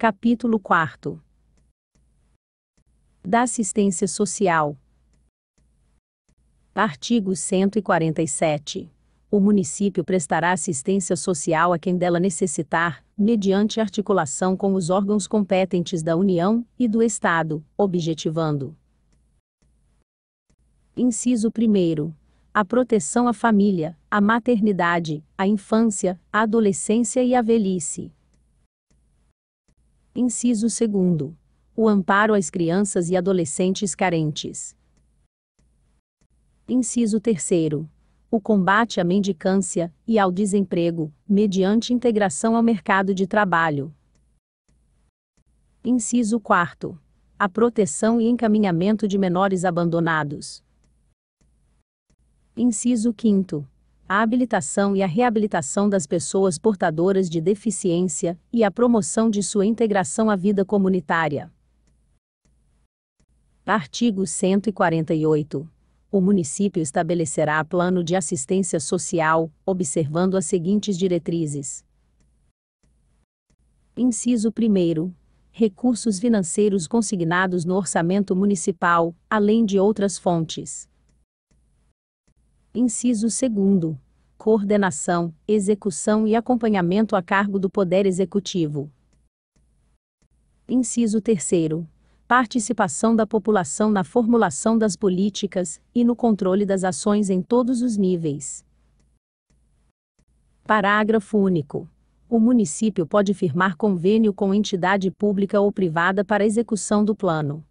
Capítulo 4 Da Assistência Social. Artigo 147. O município prestará assistência social a quem dela necessitar, mediante articulação com os órgãos competentes da União e do Estado, objetivando. Inciso 1 a proteção à família, à maternidade, à infância, à adolescência e à velhice. Inciso 2. O amparo às crianças e adolescentes carentes. Inciso 3. O combate à mendicância e ao desemprego, mediante integração ao mercado de trabalho. Inciso 4. A proteção e encaminhamento de menores abandonados. Inciso 5 a habilitação e a reabilitação das pessoas portadoras de deficiência e a promoção de sua integração à vida comunitária. Artigo 148. O município estabelecerá plano de assistência social, observando as seguintes diretrizes: Inciso 1. Recursos financeiros consignados no orçamento municipal, além de outras fontes. Inciso 2. Coordenação, execução e acompanhamento a cargo do Poder Executivo. Inciso 3. Participação da população na formulação das políticas e no controle das ações em todos os níveis. Parágrafo único. O município pode firmar convênio com entidade pública ou privada para execução do plano.